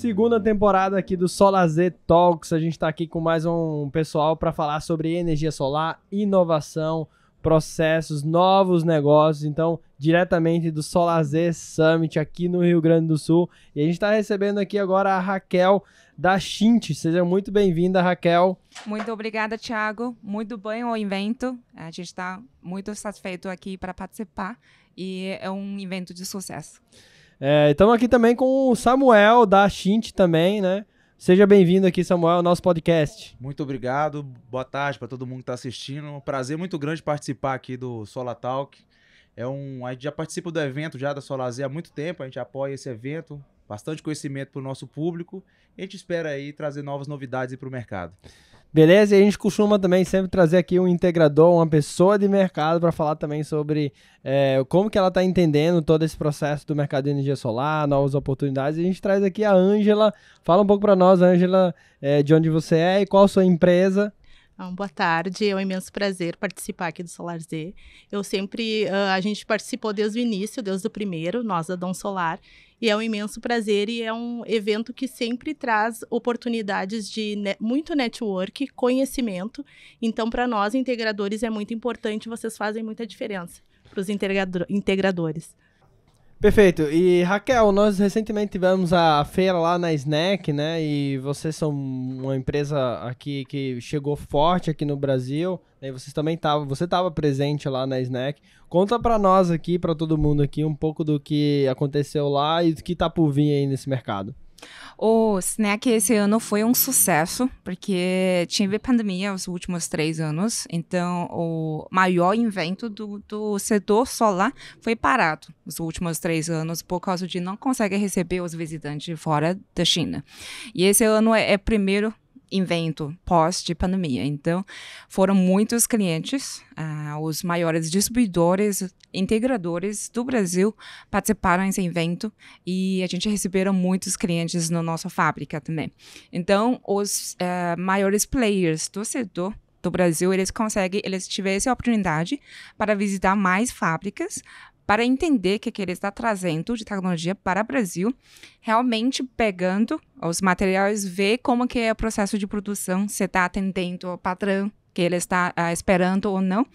Segunda temporada aqui do Z Talks. A gente está aqui com mais um pessoal para falar sobre energia solar, inovação, processos, novos negócios. Então, diretamente do Z Summit aqui no Rio Grande do Sul. E a gente está recebendo aqui agora a Raquel da Xinte. Seja muito bem-vinda, Raquel. Muito obrigada, Thiago. Muito bem o evento. A gente está muito satisfeito aqui para participar e é um evento de sucesso. É, estamos aqui também com o Samuel da Shint também, né? Seja bem-vindo aqui, Samuel, ao nosso podcast. Muito obrigado. Boa tarde para todo mundo que está assistindo. Um prazer muito grande participar aqui do Sola Talk. É um, a gente já participa do evento já da Z há muito tempo, a gente apoia esse evento, bastante conhecimento para o nosso público. A gente espera aí trazer novas novidades para o mercado. Beleza? E a gente costuma também sempre trazer aqui um integrador, uma pessoa de mercado para falar também sobre é, como que ela está entendendo todo esse processo do mercado de energia solar, novas oportunidades. E a gente traz aqui a Ângela. Fala um pouco para nós, Ângela, é, de onde você é e qual a sua empresa então, boa tarde, é um imenso prazer participar aqui do Solar Z. Eu sempre, uh, a gente participou desde o início, desde o primeiro, nós da Dom Solar, e é um imenso prazer e é um evento que sempre traz oportunidades de ne muito network, conhecimento. Então, para nós, integradores, é muito importante, vocês fazem muita diferença para os integradores. Perfeito. E Raquel, nós recentemente tivemos a feira lá na Snack, né? E vocês são uma empresa aqui que chegou forte aqui no Brasil. Né? Vocês também tava, você estava presente lá na Snack. Conta para nós aqui, para todo mundo aqui, um pouco do que aconteceu lá e do que tá por vir aí nesse mercado. O Snack esse ano foi um sucesso, porque tive pandemia os últimos três anos, então o maior invento do, do setor solar foi parado os últimos três anos por causa de não conseguir receber os visitantes fora da China. E esse ano é, é primeiro invento pós-pandemia. Então, foram muitos clientes, uh, os maiores distribuidores, integradores do Brasil participaram desse evento e a gente recebeu muitos clientes na nossa fábrica também. Então, os uh, maiores players do setor do Brasil, eles conseguem, eles tiveram essa oportunidade para visitar mais fábricas, para entender que, que ele está trazendo de tecnologia para o Brasil, realmente pegando os materiais, ver como que é o processo de produção, se está atendendo ao padrão que ele está uh, esperando ou não,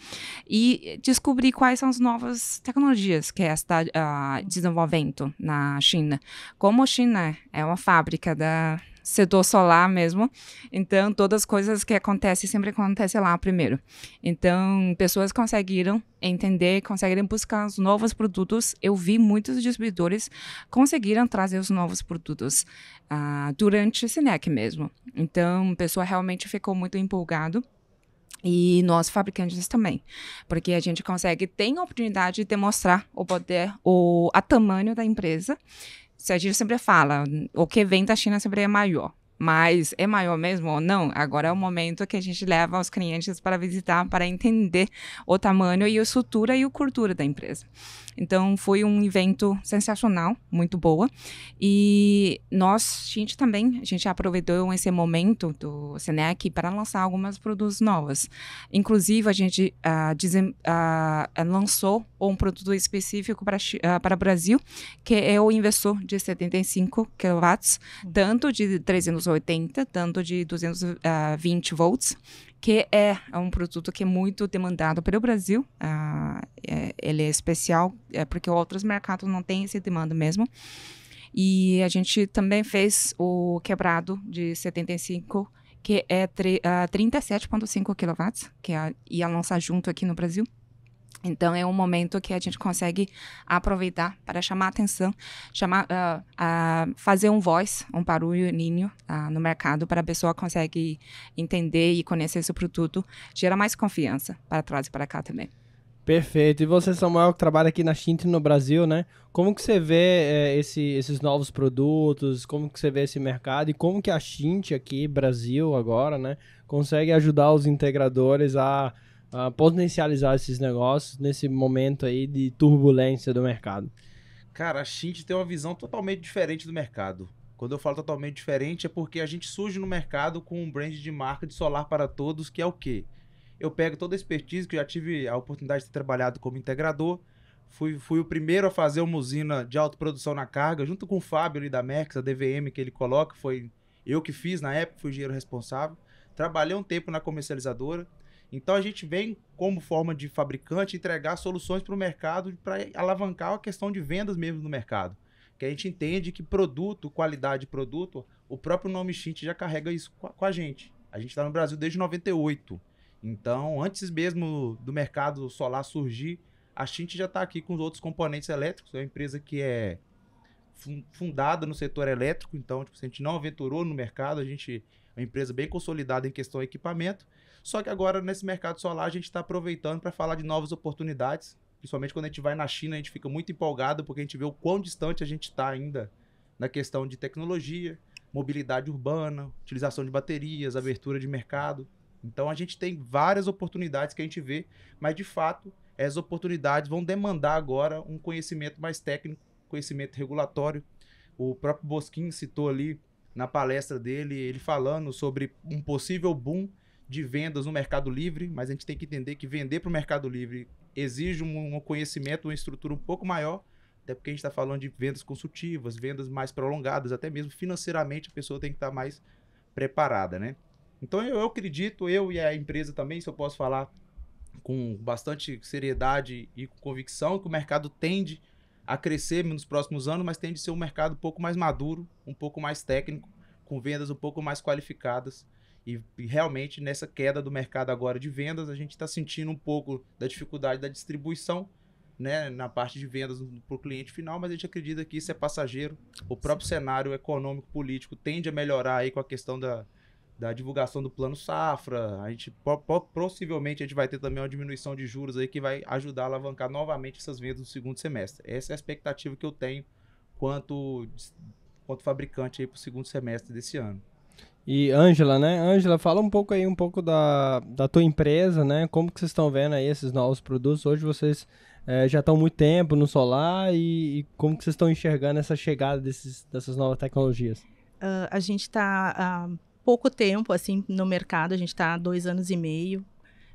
e descobrir quais são as novas tecnologias que está uh, desenvolvendo na China. Como a China é uma fábrica da setor solar mesmo. Então, todas as coisas que acontecem sempre acontecem lá primeiro. Então, pessoas conseguiram entender, conseguiram buscar os novos produtos. Eu vi muitos distribuidores conseguiram trazer os novos produtos uh, durante o Sinec mesmo. Então, a pessoa realmente ficou muito empolgado e nós fabricantes também, porque a gente consegue tem a oportunidade de demonstrar o poder, o a tamanho da empresa a gente sempre fala, o que vem da China sempre é maior. Mas é maior mesmo ou não? Agora é o momento que a gente leva os clientes para visitar, para entender o tamanho e a estrutura e a cultura da empresa. Então foi um evento sensacional, muito boa. E nós, a gente também, a gente aproveitou esse momento do Senec para lançar algumas produtos novas. Inclusive, a gente uh, dizem, uh, lançou um produto específico para uh, para o Brasil, que é o inversor de 75 kW, uhum. tanto de 380, tanto de 220 ah, volts que é, é um produto que é muito demandado pelo Brasil. Ah, é, ele é especial é porque outros mercados não têm essa demanda mesmo. E a gente também fez o quebrado de 75 que é uh, 37,5 kW, que é, ia lançar junto aqui no Brasil. Então é um momento que a gente consegue aproveitar para chamar atenção, chamar, uh, uh, fazer um voz, um barulho uh, ah, no mercado para a pessoa conseguir entender e conhecer esse produto, gera mais confiança para trazer para cá também. Perfeito. E você, Samuel, que trabalha aqui na Shint no Brasil, né? Como que você vê é, esse, esses novos produtos? Como que você vê esse mercado? E como que a Shint aqui, Brasil, agora, né? Consegue ajudar os integradores a uh, potencializar esses negócios nesse momento aí de turbulência do mercado? Cara, a gente tem uma visão totalmente diferente do mercado. Quando eu falo totalmente diferente, é porque a gente surge no mercado com um brand de marca de solar para todos, que é o quê? Eu pego toda a expertise que eu já tive a oportunidade de ter trabalhado como integrador, fui, fui o primeiro a fazer uma usina de autoprodução na carga, junto com o Fábio ali da Merx, a DVM que ele coloca, foi eu que fiz na época, fui o engenheiro responsável. Trabalhei um tempo na comercializadora, então a gente vem, como forma de fabricante, entregar soluções para o mercado para alavancar a questão de vendas mesmo no mercado. Que a gente entende que produto, qualidade de produto, o próprio nome Shint já carrega isso com a gente. A gente está no Brasil desde 98. Então, antes mesmo do mercado solar surgir, a Shint já está aqui com os outros componentes elétricos. É uma empresa que é fundada no setor elétrico, então tipo, a gente não aventurou no mercado, a gente uma empresa bem consolidada em questão de equipamento. Só que agora, nesse mercado solar, a gente está aproveitando para falar de novas oportunidades. Principalmente quando a gente vai na China, a gente fica muito empolgado porque a gente vê o quão distante a gente está ainda na questão de tecnologia, mobilidade urbana, utilização de baterias, abertura de mercado. Então a gente tem várias oportunidades que a gente vê, mas de fato essas oportunidades vão demandar agora um conhecimento mais técnico, conhecimento regulatório. O próprio Bosquim citou ali na palestra dele, ele falando sobre um possível boom de vendas no Mercado Livre, mas a gente tem que entender que vender para o Mercado Livre exige um, um conhecimento, uma estrutura um pouco maior, até porque a gente está falando de vendas consultivas, vendas mais prolongadas, até mesmo financeiramente a pessoa tem que estar tá mais preparada, né? Então eu, eu acredito, eu e a empresa também, se eu posso falar com bastante seriedade e convicção, que o mercado tende a crescer nos próximos anos, mas tende a ser um mercado um pouco mais maduro, um pouco mais técnico, com vendas um pouco mais qualificadas. E, e realmente nessa queda do mercado agora de vendas, a gente está sentindo um pouco da dificuldade da distribuição, né, na parte de vendas para o cliente final, mas a gente acredita que isso é passageiro. O próprio Sim. cenário econômico político tende a melhorar aí com a questão da, da divulgação do plano safra. A gente possivelmente a gente vai ter também uma diminuição de juros aí que vai ajudar a alavancar novamente essas vendas no segundo semestre. Essa é a expectativa que eu tenho quanto quanto fabricante aí para o segundo semestre desse ano. E Ângela, né? Ângela, fala um pouco aí um pouco da, da tua empresa, né? Como que vocês estão vendo aí esses novos produtos? Hoje vocês é, já estão muito tempo no solar e, e como que vocês estão enxergando essa chegada desses, dessas novas tecnologias? Uh, a gente está uh ah, pouco tempo assim no mercado, a gente está há dois anos e meio.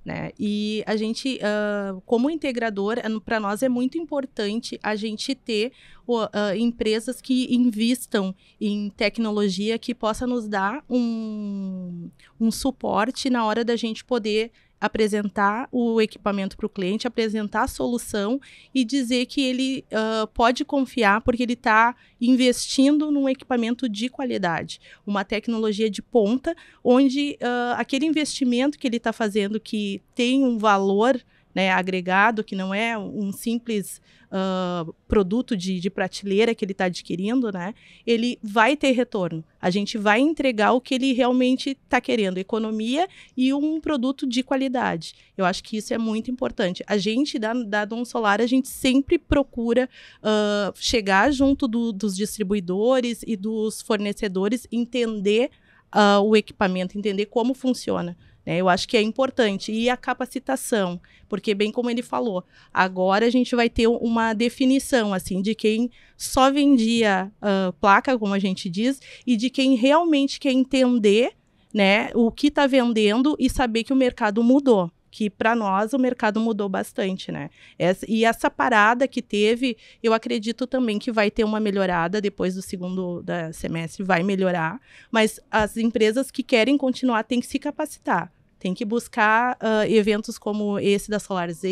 Né? E a gente, uh, como integrador, é, para nós é muito importante a gente ter uh, empresas que investam em tecnologia que possa nos dar um, um suporte na hora da gente poder apresentar o equipamento para o cliente, apresentar a solução e dizer que ele uh, pode confiar porque ele está investindo num equipamento de qualidade, uma tecnologia de ponta, onde uh, aquele investimento que ele está fazendo que tem um valor né, agregado, que não é um simples uh, produto de, de, prateleira que ele está adquirindo, né, ele vai ter retorno. A gente vai entregar o que ele realmente está querendo, economia e um produto de qualidade. Eu acho que isso é muito importante. A gente, da, da Dom Solar, a gente sempre procura uh, chegar junto do, dos distribuidores e dos fornecedores, entender uh, o equipamento, entender como funciona né? Eu acho que é importante. E a capacitação, porque, bem como ele falou, agora a gente vai ter uma definição assim de quem só vendia uh, placa, como a gente diz, e de quem realmente quer entender né, o que está vendendo e saber que o mercado mudou que para nós o mercado mudou bastante, né? Essa, e essa parada que teve, eu acredito também que vai ter uma melhorada depois do segundo da semestre, vai melhorar, mas as empresas que querem continuar têm que se capacitar. Tem que buscar uh, eventos como esse da Solar Z,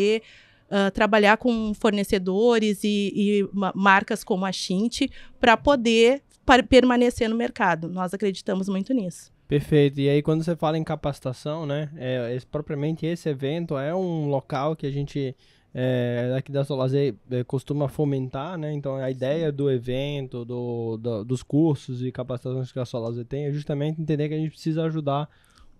uh, trabalhar com fornecedores e, e marcas como a Shint para poder permanecer no mercado. Nós acreditamos muito nisso. Perfeito. E aí quando você fala em capacitação, né? É, esse, propriamente esse evento é um local que a gente é, aqui da Solazer é, costuma fomentar, né? Então a ideia do evento, do, do, dos cursos e capacitações que a Solazer tem é justamente entender que a gente precisa ajudar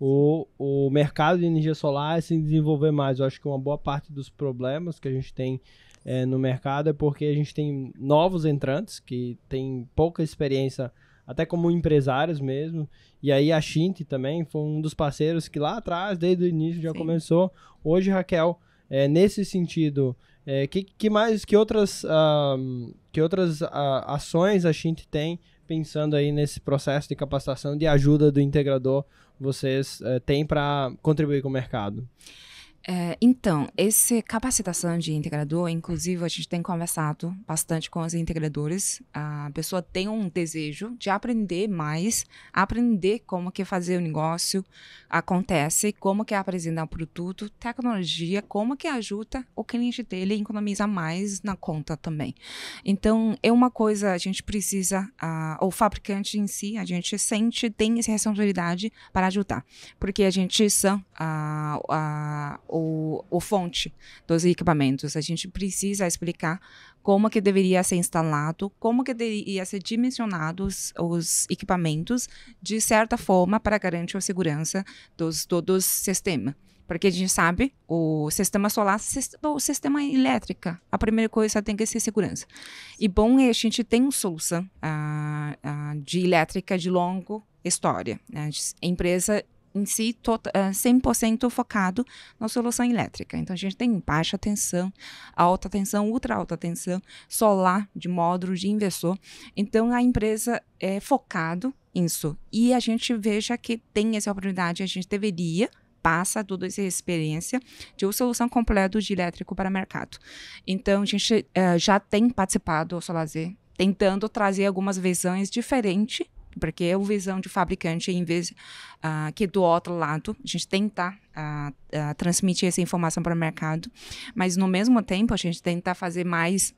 o, o mercado de energia solar é se desenvolver mais. Eu acho que uma boa parte dos problemas que a gente tem é, no mercado é porque a gente tem novos entrantes que têm pouca experiência, até como empresários mesmo. E aí a Shint também foi um dos parceiros que lá atrás, desde o início, já Sim. começou. Hoje, Raquel, é, nesse sentido, é, que, que mais, que outras, uh, que outras uh, ações a Shint tem pensando aí nesse processo de capacitação de ajuda do integrador vocês é, têm para contribuir com o mercado? É, então, essa capacitação de integrador, inclusive, a gente tem conversado bastante com os integradores. A pessoa tem um desejo de aprender mais, aprender como que fazer o negócio acontece, como que é apresentar o produto, tecnologia, como que ajuda o cliente dele a economizar mais na conta também. Então, é uma coisa a gente precisa, uh, o fabricante em si, a gente sente, tem essa responsabilidade para ajudar, porque a gente são uh, uh o, o fonte dos equipamentos. A gente precisa explicar como que deveria ser instalado, como que deveria ser dimensionados os equipamentos de certa forma para garantir a segurança dos, do, do sistema. Porque a gente sabe, o sistema solar, o sistema elétrico, a primeira coisa tem que ser segurança. E bom é a gente tem um solução uh, uh, de elétrica de longo história. Né? A empresa em si 100% tota, ah, focado na solução elétrica. Então a gente tem baixa tensão, alta tensão, ultra alta tensão, solar de módulo de inversor. Então a empresa é focado nisso. E a gente veja que tem essa oportunidade, a gente deveria passa toda essa experiência de uma solução completa de elétrico para o mercado. Então, a gente eh, já tem participado do Solazer, tentando trazer algumas visões diferentes porque é a visão de fabricante, em vez uh, que do outro lado, a gente tentar uh, ah, uh, ah, transmitir essa informação para o mercado, mas no mesmo tempo a gente tentar fazer mais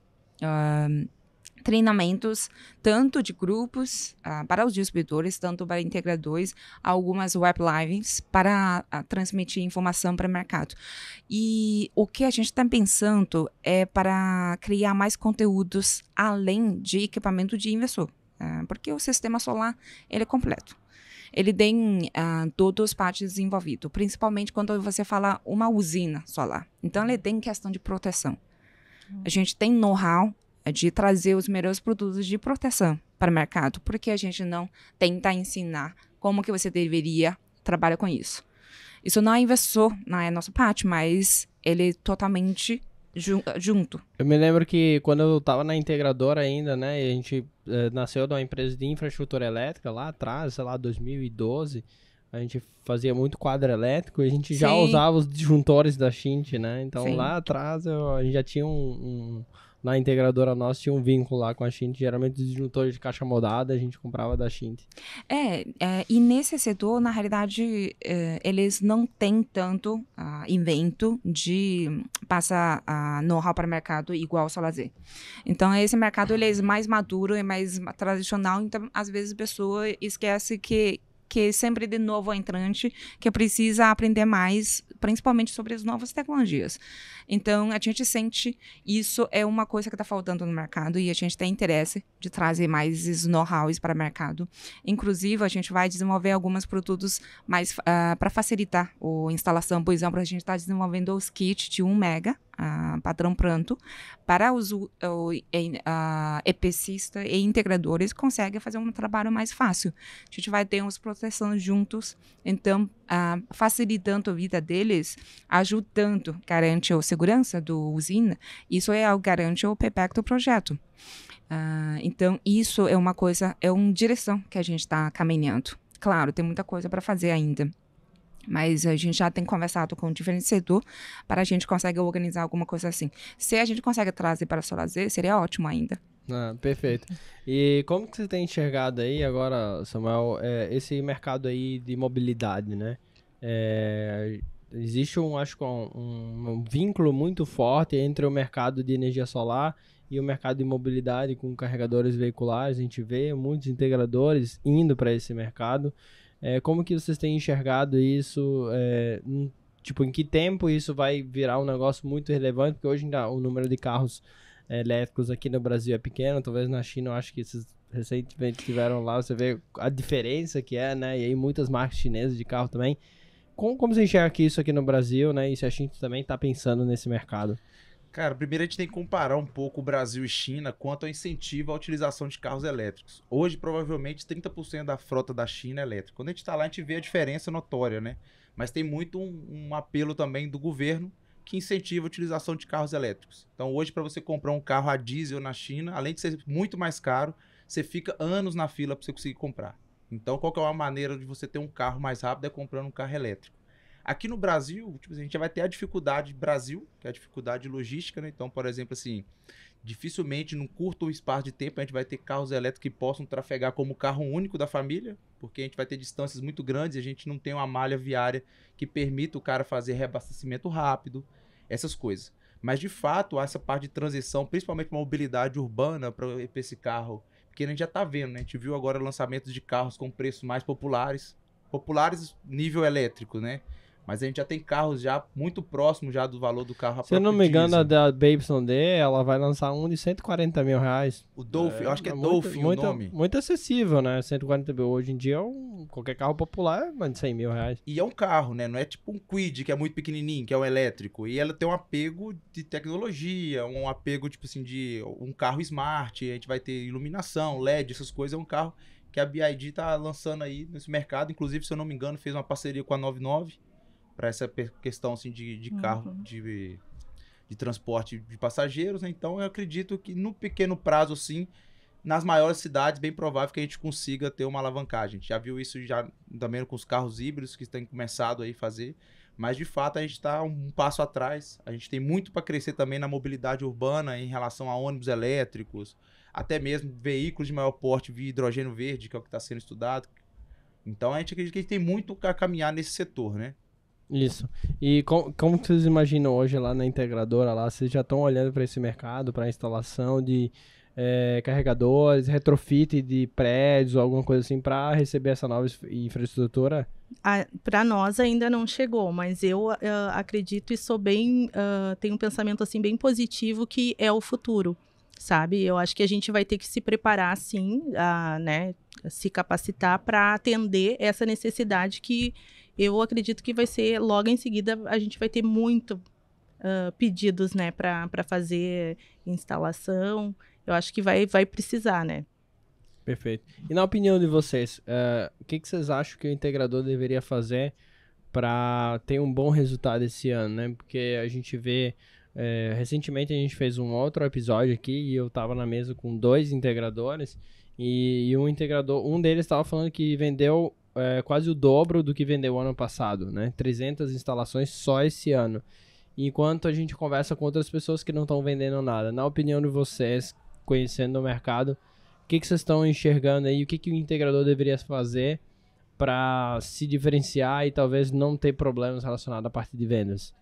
treinamentos, tanto de grupos para os distribuidores, tanto para integradores, algumas web lives para transmitir informação para o mercado. E o que a gente está pensando é para criar mais conteúdos além de equipamento de inversor. Ah, porque o sistema solar ele é completo. Ele tem uh, todas as partes envolvidas, principalmente quando você fala uma usina solar. Então, ele tem questão de proteção. A gente tem know-how de trazer os melhores produtos de proteção para o mercado, porque a gente não tenta ensinar como que você deveria trabalhar com isso. Isso não é inversor, não é nossa parte, mas ele é totalmente junto. Eu me lembro que quando eu tava na integradora ainda, né, a gente eh, nasceu de uma empresa de infraestrutura elétrica lá atrás, sei lá, 2012, a gente fazia muito quadro elétrico e a gente Sim. já usava os disjuntores da Shint, né? Então Sim. lá atrás eu, a gente já tinha um, um na integradora nossa tinha um vínculo lá com a Shint, geralmente os disjuntores de caixa modada a gente comprava da Shint. É, é, e nesse setor, na realidade, é, eles não têm tanto uh, invento de passar uh, know-how para o mercado igual o Salazer. Então, esse mercado ele é mais maduro, é mais tradicional, então às vezes a pessoa esquece que que sempre de novo entrante, que precisa aprender mais, principalmente sobre as novas tecnologias. Então, a gente sente isso é uma coisa que está faltando no mercado e a gente tem interesse de trazer mais know-hows para o mercado. Inclusive, a gente vai desenvolver alguns produtos mais uh, ah, para facilitar a instalação. Por exemplo, a gente está desenvolvendo os kits de 1 mega padrão pranto, para os uh, EPCistas e integradores, consegue fazer um trabalho mais fácil. A gente vai ter uns processos juntos, então, uh, facilitando a vida deles, ajudando, garante a segurança do usina, isso é o garante o perfeito do projeto. Uh, então, isso é uma coisa, é uma direção que a gente está caminhando. Claro, tem muita coisa para fazer ainda. Mas a gente já tem conversado com o diferenciador para a gente conseguir organizar alguma coisa assim. Se a gente consegue trazer para o lazer, seria ótimo ainda. Ah, perfeito. E como que você tem enxergado aí agora, Samuel, é, esse mercado aí de mobilidade, né? É, existe um, acho que um, um, um, vínculo muito forte entre o mercado de energia solar e o mercado de mobilidade com carregadores veiculares, a gente vê muitos integradores indo para esse mercado. É, como que vocês têm enxergado isso? É, tipo, em que tempo isso vai virar um negócio muito relevante? Porque hoje ainda o número de carros é, elétricos aqui no Brasil é pequeno, talvez na China eu acho que esses recentemente tiveram lá, você vê a diferença que é, né? E aí muitas marcas chinesas de carro também. Como, como você enxerga isso aqui no Brasil, né? E se a China também está pensando nesse mercado? Cara, primeiro a gente tem que comparar um pouco o Brasil e China quanto ao incentivo à utilização de carros elétricos. Hoje, provavelmente, 30% da frota da China é elétrica. Quando a gente está lá, a gente vê a diferença notória, né? Mas tem muito um, um apelo também do governo que incentiva a utilização de carros elétricos. Então, hoje, para você comprar um carro a diesel na China, além de ser muito mais caro, você fica anos na fila para você conseguir comprar. Então, qual que é uma maneira de você ter um carro mais rápido é comprando um carro elétrico. Aqui no Brasil, tipo, assim, a gente já vai ter a dificuldade Brasil, que é a dificuldade logística, né? Então, por exemplo, assim, dificilmente num curto espaço de tempo a gente vai ter carros elétricos que possam trafegar como carro único da família, porque a gente vai ter distâncias muito grandes e a gente não tem uma malha viária que permita o cara fazer reabastecimento rápido, essas coisas. Mas de fato, essa parte de transição, principalmente para mobilidade urbana para esse carro, porque a gente já está vendo, né? A gente viu agora lançamentos de carros com preços mais populares, populares nível elétrico, né? Mas a gente já tem carros já muito próximo já do valor do carro. Se eu não me engano, diesel. a assim. da Babyson D, ela vai lançar um de 140 mil reais. O Dolphin, é, eu acho que é, é Dolphin muito, o nome. Muito, muito acessível, né? 140 mil. Hoje em dia, um, qualquer carro popular é mais de 100 mil reais. E é um carro, né? Não é tipo um Quid, que é muito pequenininho, que é um elétrico. E ela tem um apego de tecnologia, um apego, tipo assim, de um carro smart. A gente vai ter iluminação, LED, essas coisas. É um carro que a BID tá lançando aí nesse mercado. Inclusive, se eu não me engano, fez uma parceria com a 99 para essa questão assim, de, de carro, uhum. de, de transporte de passageiros. Né? Então, eu acredito que no pequeno prazo, sim, nas maiores cidades, bem provável que a gente consiga ter uma alavancagem. A gente já viu isso já também com os carros híbridos que têm começado aí a fazer. Mas de fato a gente está um passo atrás. A gente tem muito para crescer também na mobilidade urbana em relação a ônibus elétricos, até mesmo veículos de maior porte via hidrogênio verde, que é o que está sendo estudado. Então a gente acredita que a gente tem muito a caminhar nesse setor, né? Isso. E com, como vocês imaginam hoje lá na integradora lá, vocês já estão olhando para esse mercado, para a instalação de é, carregadores, retrofit de prédios, alguma coisa assim, para receber essa nova infraestrutura? para nós ainda não chegou, mas eu uh, acredito e sou bem, uh, tenho um pensamento assim bem positivo que é o futuro sabe? Eu acho que a gente vai ter que se preparar, sim, a, né, se capacitar para atender essa necessidade que eu acredito que vai ser logo em seguida a gente vai ter muito uh, pedidos, né, para fazer instalação. Eu acho que vai, vai precisar, né? Perfeito. E na opinião de vocês, uh, o que, que vocês acham que o integrador deveria fazer para ter um bom resultado esse ano, né? Porque a gente vê é, recentemente a gente fez um outro episódio aqui e eu estava na mesa com dois integradores e, e, um integrador, um deles estava falando que vendeu é, quase o dobro do que vendeu ano passado, né? 300 instalações só esse ano. Enquanto a gente conversa com outras pessoas que não estão vendendo nada. Na opinião de vocês, conhecendo o mercado, o que, que vocês estão enxergando aí? O que, que o integrador deveria fazer para se diferenciar e talvez não ter problemas relacionados à parte de vendas?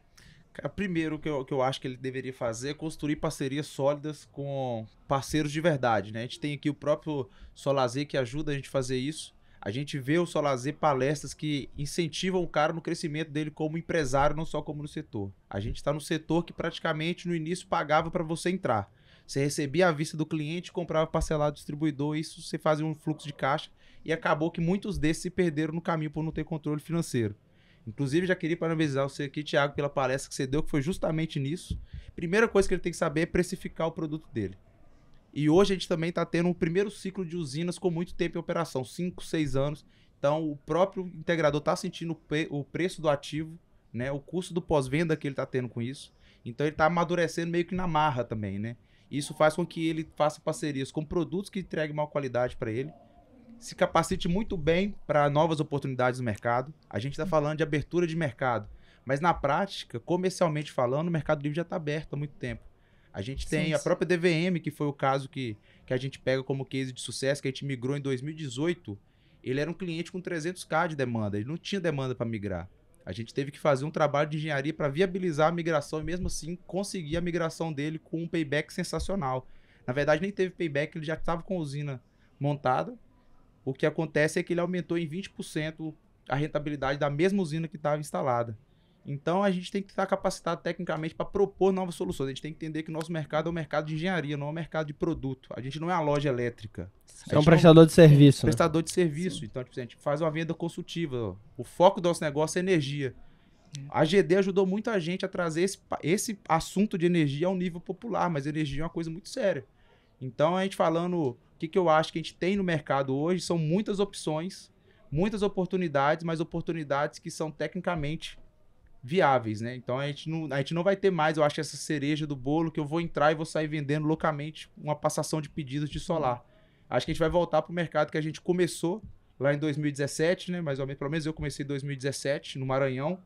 Primeiro que eu, que eu acho que ele deveria fazer é construir parcerias sólidas com parceiros de verdade, né? A gente tem aqui o próprio Solazer que ajuda a gente a fazer isso. A gente vê o Solazer palestras que incentivam o cara no crescimento dele como empresário, não só como no setor. A gente está no setor que praticamente no início pagava para você entrar. Você recebia a vista do cliente, comprava parcelado distribuidor, isso você fazia um fluxo de caixa e acabou que muitos desses se perderam no caminho por não ter controle financeiro. Inclusive, já queria parabenizar você aqui, Thiago, pela palestra que você deu, que foi justamente nisso. Primeira coisa que ele tem que saber é precificar o produto dele. E hoje a gente também está tendo o um primeiro ciclo de usinas com muito tempo em operação, 5, 6 anos. Então o próprio integrador está sentindo o preço do ativo, né? o custo do pós-venda que ele está tendo com isso. Então ele está amadurecendo meio que na marra também, né? Isso faz com que ele faça parcerias com produtos que entreguem maior qualidade para ele, se capacite muito bem para novas oportunidades no mercado. A gente está falando de abertura de mercado, mas na prática, comercialmente falando, o Mercado Livre já está aberto há muito tempo. A gente tem sim, a própria DVM, que foi o caso que, que a gente pega como case de sucesso, que a gente migrou em 2018. Ele era um cliente com 300k de demanda, ele não tinha demanda para migrar. A gente teve que fazer um trabalho de engenharia para viabilizar a migração e mesmo assim conseguir a migração dele com um payback sensacional. Na verdade, nem teve payback, ele já estava com a usina montada. O que acontece é que ele aumentou em 20% a rentabilidade da mesma usina que estava instalada. Então a gente tem que estar capacitado tecnicamente para propor novas soluções. A gente tem que entender que o nosso mercado é um mercado de engenharia, não é um mercado de produto. A gente não é uma loja elétrica. É um prestador não... de serviço. É um né? Prestador de serviço. Sim. Então, tipo, assim, a gente faz uma venda consultiva. O foco do nosso negócio é energia. É. A GD ajudou muito a gente a trazer esse, esse assunto de energia ao nível popular, mas energia é uma coisa muito séria. Então, a gente falando o que, que eu acho que a gente tem no mercado hoje, são muitas opções, muitas oportunidades, mas oportunidades que são tecnicamente viáveis, né? Então a gente, não, a gente não vai ter mais, eu acho, essa cereja do bolo que eu vou entrar e vou sair vendendo loucamente uma passação de pedidos de solar. Acho que a gente vai voltar para o mercado que a gente começou lá em 2017, né? Mais ou menos, pelo menos eu comecei em 2017, no Maranhão.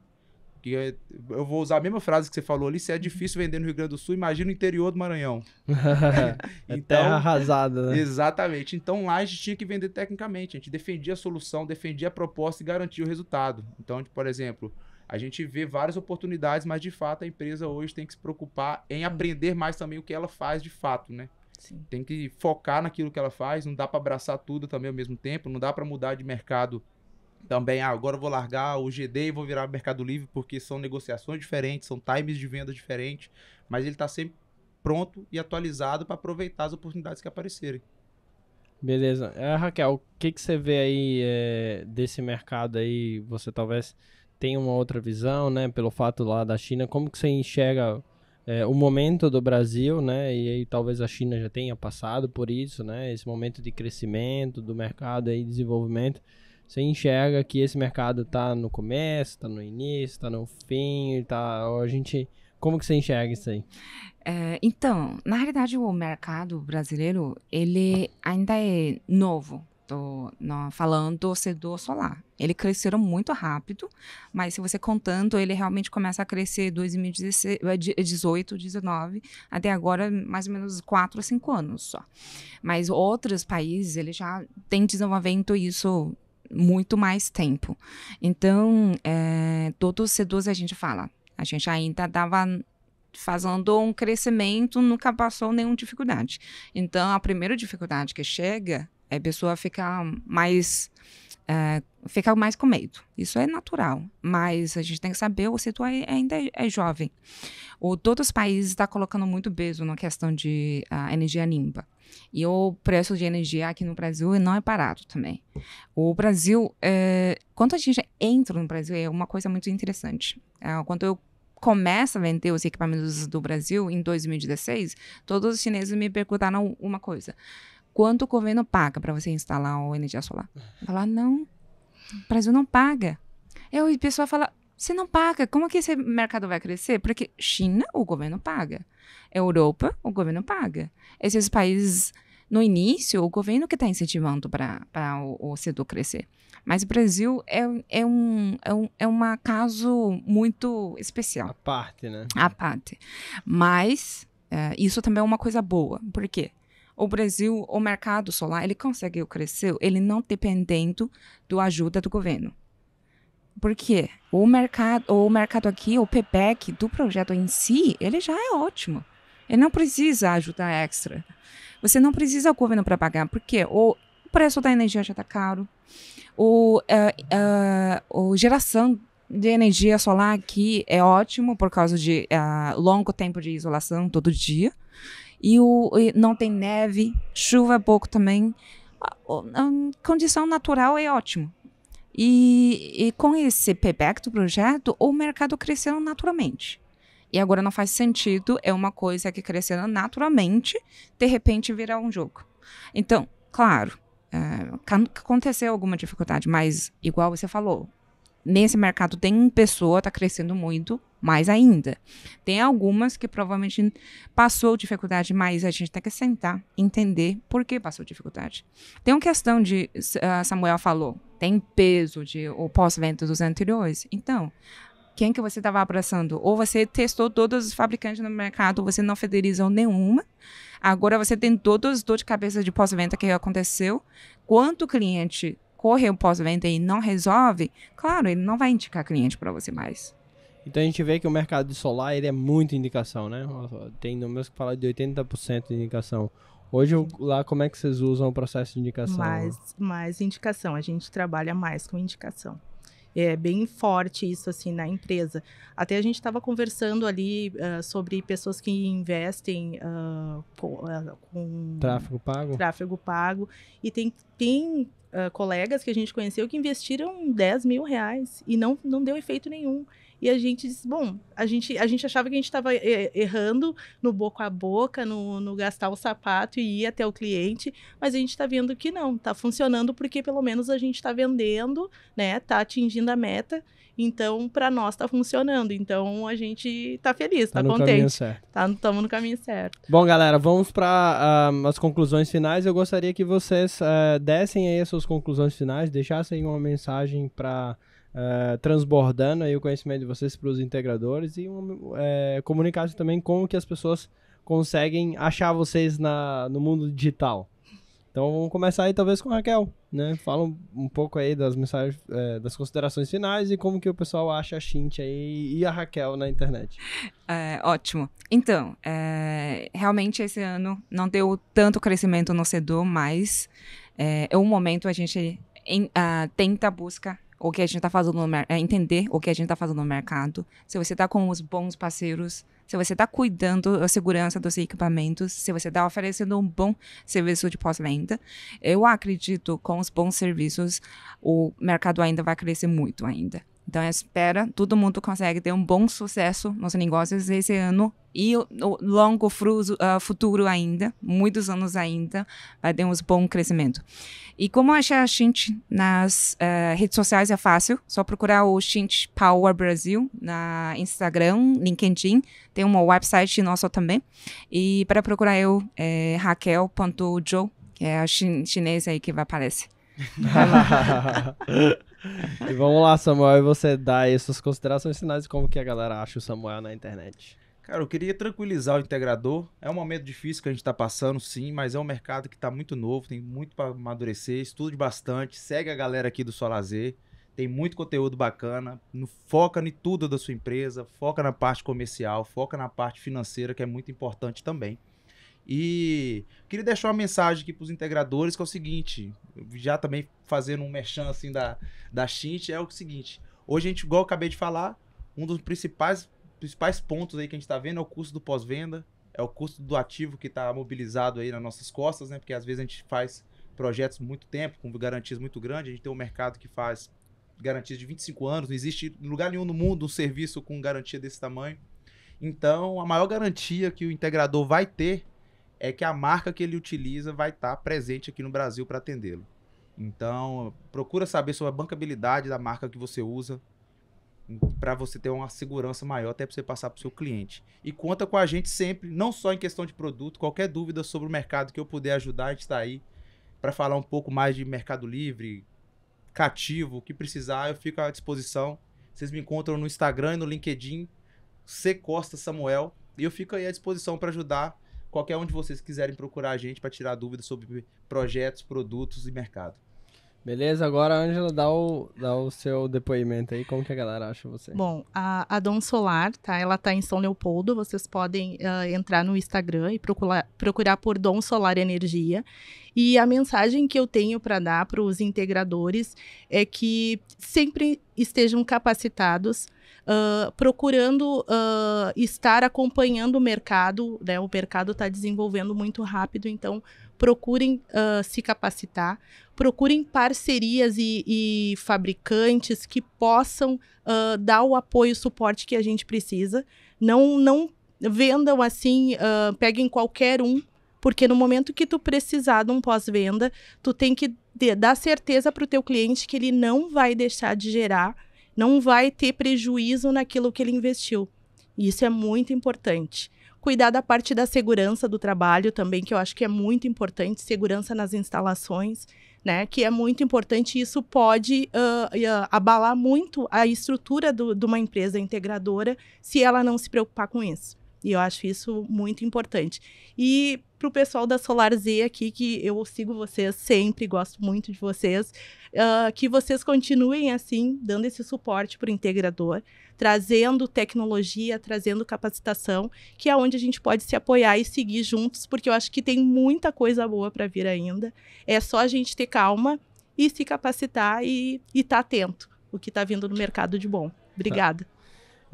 Que é, eu vou usar a mesma frase que você falou ali: se é difícil vender no Rio Grande do Sul, imagina o interior do Maranhão. então, terra arrasada, né? Exatamente. Então lá a gente tinha que vender tecnicamente. A gente defendia a solução, defendia a proposta e garantia o resultado. Então, por exemplo, a gente vê várias oportunidades, mas de fato a empresa hoje tem que se preocupar em aprender mais também o que ela faz de fato, né? Sim. Tem que focar naquilo que ela faz, não dá para abraçar tudo também ao mesmo tempo, não dá para mudar de mercado também. Ah, agora eu vou largar o GD e vou virar Mercado Livre, porque são negociações diferentes, são times de venda diferentes, mas ele está sempre pronto e atualizado para aproveitar as oportunidades que aparecerem. Beleza. Eh, Raquel, o que, que você vê aí é, desse mercado aí? Você talvez tem uma outra visão, né? Pelo fato lá da China, como que você enxerga é, o momento do Brasil, né? E aí talvez a China já tenha passado por isso, né? Esse momento de crescimento do mercado e desenvolvimento. Você enxerga que esse mercado está no começo, está no início, está no fim, tá. A gente, como que você enxerga isso aí? É, então, na realidade, o mercado brasileiro ele ainda é novo Tô no, falando do sedor solar. Ele cresceram muito rápido, mas se você contando, ele realmente começa a crescer 2016, 18, 19, até agora mais ou menos 4 a 5 anos só. Mas outros países, ele já tem desenvolvimento isso muito mais tempo. Então, é, eh, todos os sedores a gente fala, a gente ainda dava fazendo um crescimento, nunca passou nenhuma dificuldade. Então, a primeira dificuldade que chega a é pessoa fica mais. É, mais com medo. Isso é natural, mas a gente tem que saber o setor é, ainda é, é jovem. O, todos os países estão tá colocando muito peso na questão de energia limpa. E o preço de energia aqui no Brasil não é parado também. O Brasil, é, quando a gente entra no Brasil, é uma coisa muito interessante. É, quando eu começo a vender os equipamentos do Brasil, em 2016, todos os chineses me perguntaram uma coisa quanto o governo paga para você instalar uma energia solar. Falar, é. não, o Brasil não paga. E o pessoal fala, você não paga, como que esse mercado vai crescer? Porque China, o governo paga. Europa, o governo paga. Esses países, no início, o governo que está incentivando para o, o setor crescer. Mas o Brasil é, é, um, é, um, é um caso muito especial. A parte, né? A parte. Mas é, isso também é uma coisa boa. Por quê? o Brasil, o mercado solar, ele conseguiu crescer, ele não dependendo da ajuda do governo. Porque o mercado, o mercado aqui, o payback do projeto em si, ele já é ótimo. Ele não precisa ajuda extra. Você não precisa o governo para pagar, porque o preço da energia já está caro, o, uh, uh, o geração de energia solar aqui é ótimo por causa de uh, longo tempo de isolação todo dia. E, o, e não tem neve, chuva é pouco também. A, a, condição natural é ótimo. E, e com esse payback do projeto, o mercado cresceu naturalmente e agora não faz sentido, é uma coisa que crescendo naturalmente, de repente virar um jogo. Então, claro, é, aconteceu alguma dificuldade, mas igual você falou, nesse mercado tem pessoa, está crescendo muito, mais ainda. Tem algumas que provavelmente passou dificuldade, mas a gente tem que sentar, entender por que passou dificuldade. Tem uma questão de, uh, Samuel falou, tem peso de o pós-venda dos anteriores. Então, quem que você estava abraçando? Ou você testou todos os fabricantes no mercado, você não federizou nenhuma. Agora você tem todas as dor de cabeça de pós-venda que aconteceu. Quanto cliente o pós-venda e não resolve, claro, ele não vai indicar cliente para você mais. Então a gente vê que o mercado de solar ele é muito indicação, né? Tem números que falam de 80% de indicação. Hoje, lá, como é que vocês usam o processo de indicação? Mais, mais indicação. A gente trabalha mais com indicação. É bem forte isso, assim, na empresa. Até a gente estava conversando ali uh, sobre pessoas que investem uh, ah, com, uh, ah, com... Tráfego pago? Tráfego pago. E tem, tem uh, colegas que a gente conheceu que investiram 10 mil reais e não, não deu efeito nenhum. E a gente disse, bom, a gente, a gente achava que a gente estava eh, errando no boca a boca, no, no, gastar o sapato e ir até o cliente, mas a gente está vendo que não, está funcionando porque pelo menos a gente está vendendo, né? Está atingindo a meta então, para nós está funcionando. Então, a gente está feliz, está tá, tá no contente. Estamos tá, no caminho certo. Bom, galera, vamos para uh, ah, as conclusões finais. Eu gostaria que vocês uh, dessem aí as suas conclusões finais, deixassem uma mensagem para Uh, ah, transbordando aí o conhecimento de vocês para os integradores e um, é, também como que as pessoas conseguem achar vocês na, no mundo digital. Então vamos começar aí talvez com a Raquel, né? Fala um, um pouco aí das mensagens, é, das considerações finais e como que o pessoal acha a Shint aí e a Raquel na internet. É, ótimo. Então, é, realmente esse ano não deu tanto crescimento no CEDO, mas é, é, um momento a gente em, a, ah, tenta buscar o que a gente está fazendo no mercado, é entender o que a gente está fazendo no mercado, se você está com os bons parceiros, se você está cuidando da segurança dos equipamentos, se você está oferecendo um bom serviço de pós-venda, eu acredito com os bons serviços o mercado ainda vai crescer muito ainda. Então, espera, todo mundo consegue ter um bom sucesso nos negócios esse ano e o, longo fruso, uh, ah, futuro ainda, muitos anos ainda, vai ter um bom crescimento. E como achar a gente nas uh, redes sociais é fácil, só procurar o Shint Power Brasil na Instagram, LinkedIn, tem um website nosso também. E para procurar eu, é raquel.jo, que é a chinesa aí que vai aparecer. E vamos lá, Samuel, e você dá aí suas considerações finais de como que a galera acha o Samuel na internet. Cara, eu queria tranquilizar o integrador. É um momento difícil que a gente está passando, sim, mas é um mercado que está muito novo, tem muito para amadurecer, estude bastante, segue a galera aqui do Só Lazer, tem muito conteúdo bacana, no, foca em tudo da sua empresa, foca na parte comercial, foca na parte financeira, que é muito importante também. E queria deixar uma mensagem aqui para os integradores, que é o seguinte, já também fazendo um merchan assim da, da Shint, é o seguinte, hoje a gente, igual eu acabei de falar, um dos principais, principais pontos aí que a gente está vendo é o custo do pós-venda, é o custo do ativo que está mobilizado aí nas nossas costas, né? Porque às vezes a gente faz projetos muito tempo, com garantias muito grandes, a gente tem um mercado que faz garantias de 25 anos, não existe em lugar nenhum no mundo um serviço com garantia desse tamanho. Então, a maior garantia que o integrador vai ter é que a marca que ele utiliza vai estar tá presente aqui no Brasil para atendê-lo. Então, procura saber sobre a bancabilidade da marca que você usa hum, para você ter uma segurança maior até para você passar para o seu cliente. E conta com a gente sempre, não só em questão de produto, qualquer dúvida sobre o mercado que eu puder ajudar, a gente está aí para falar um pouco mais de Mercado Livre, cativo, o que precisar, eu fico à disposição. Vocês me encontram no Instagram e no LinkedIn, C Costa Samuel, e eu fico aí à disposição para ajudar Qualquer um de vocês quiserem procurar a gente para tirar dúvidas sobre projetos, produtos e mercado. Beleza, agora, Ângela, dá o, dá o seu depoimento aí, como que a galera acha você? Bom, a, a Dom Solar, tá? Ela tá em São Leopoldo, vocês podem uh, entrar no Instagram e procurar, procurar por Dom Solar Energia. E a mensagem que eu tenho para dar para os integradores é que sempre estejam capacitados uh, procurando uh, estar acompanhando o mercado, né? O mercado está desenvolvendo muito rápido, então procurem uh, se capacitar, procurem parcerias e, e fabricantes que possam dar o apoio e suporte que a gente precisa. Não, não vendam assim, peguem qualquer um, porque no momento que tu precisar de um pós-venda, tu tem que dar certeza para o teu cliente que ele não vai deixar de gerar não vai ter prejuízo naquilo que ele investiu. E isso é muito importante. Cuidar da parte da segurança do trabalho também, que eu acho que é muito importante, segurança nas instalações, né? Que é muito importante. Isso pode uh, uh, abalar muito a estrutura do, de uma empresa integradora se ela não se preocupar com isso. E eu acho isso muito importante. E para o pessoal da Solar Z aqui, que eu sigo vocês sempre, gosto muito de vocês uh, que vocês continuem assim, dando esse suporte para o integrador, trazendo tecnologia, trazendo capacitação, que é onde a gente pode se apoiar e seguir juntos, porque eu acho que tem muita coisa boa para vir ainda. É só a gente ter calma e se capacitar e estar tá atento o que está vindo no mercado de bom. Obrigada. Tá.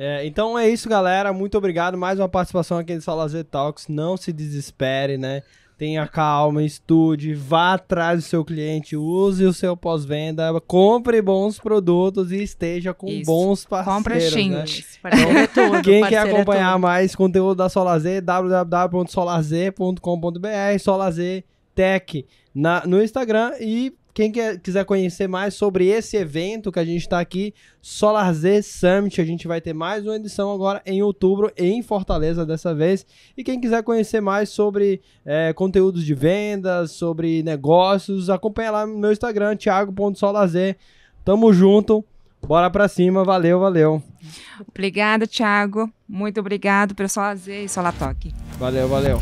É, então é isso, galera. Muito obrigado. Mais uma participação aqui do Salazar Talks. Não se desespere, né? tenha calma, estude, vá atrás do seu cliente, use o seu pós-venda, compre bons produtos e esteja com Isso. bons parceiros. Né? Compra gente. É tudo, Quem quer é acompanhar é mais conteúdo da Solazer, www.solazer.com.br, Solazer Tech na, no Instagram e quem quer, quiser conhecer mais sobre esse evento que a gente está aqui, Solar Z Summit, a gente vai ter mais uma edição agora em outubro em Fortaleza dessa vez. E quem quiser conhecer mais sobre é, conteúdos de vendas, sobre negócios, acompanha lá no meu Instagram, thiago.solarz. Tamo junto. Bora pra cima, valeu, valeu. Obrigada, Thiago. Muito obrigado, pessoal Azer e Solatoque. Valeu, valeu.